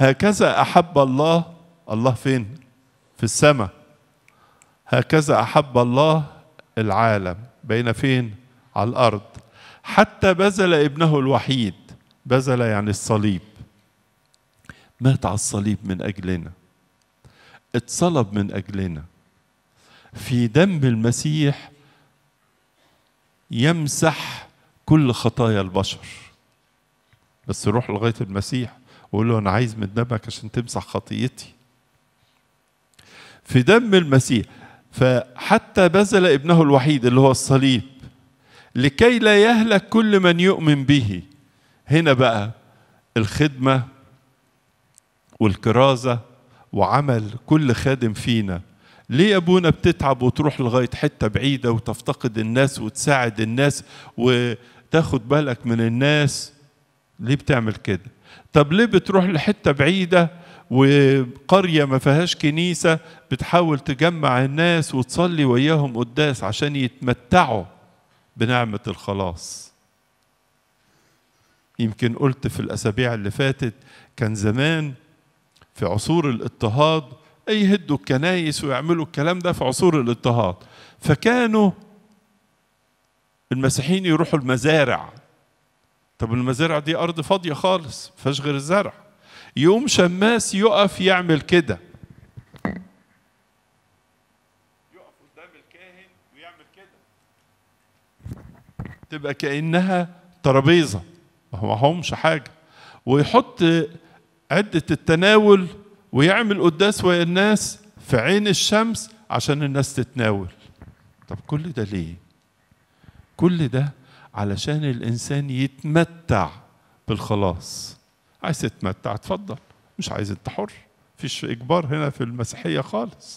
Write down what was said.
هكذا أحب الله الله فين؟ في السماء هكذا أحب الله العالم بين فين؟ على الأرض حتى بذل ابنه الوحيد بذل يعني الصليب مات على الصليب من أجلنا اتصلب من أجلنا في دم المسيح يمسح كل خطايا البشر بس روح لغاية المسيح وأقول له أنا عايز من دمك عشان تمسح خطيتي في دم المسيح فحتى بذل ابنه الوحيد اللي هو الصليب لكي لا يهلك كل من يؤمن به هنا بقى الخدمة والكرازة وعمل كل خادم فينا ليه يا ابونا بتتعب وتروح لغاية حتة بعيدة وتفتقد الناس وتساعد الناس وتاخد بالك من الناس ليه بتعمل كده طب ليه بتروح لحتة بعيدة وقرية ما فيهاش كنيسة بتحاول تجمع الناس وتصلي وياهم قداس عشان يتمتعوا بنعمة الخلاص يمكن قلت في الأسابيع اللي فاتت كان زمان في عصور الاضطهاد يهدوا الكنايس ويعملوا الكلام ده في عصور الاضطهاد فكانوا المسيحيين يروحوا المزارع طب المزارع دي ارض فاضيه خالص فيهاش غير الزرع يقوم شماس يقف يعمل كده يقف قدام الكاهن ويعمل كده تبقى كانها ترابيزه ما همش حاجه ويحط عده التناول ويعمل قداس ويا الناس في عين الشمس عشان الناس تتناول طب كل ده ليه كل ده علشان الانسان يتمتع بالخلاص عايز تتمتع اتفضل مش عايز انت حر مفيش اجبار هنا في المسيحيه خالص